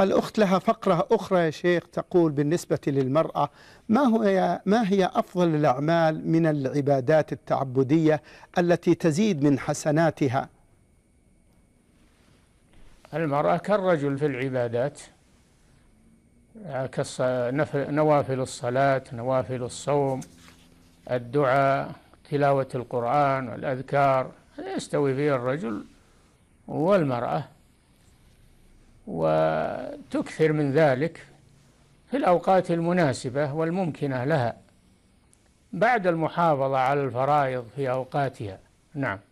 الأخت لها فقرة أخرى يا شيخ تقول بالنسبة للمرأة ما, هو ما هي أفضل الأعمال من العبادات التعبدية التي تزيد من حسناتها المرأة كالرجل في العبادات آه، نوافل الصلاة نوافل الصوم الدعاء تلاوة القرآن والأذكار يستوي فيه الرجل والمرأة و تكثر من ذلك في الأوقات المناسبة والممكنة لها بعد المحافظة على الفرائض في أوقاتها نعم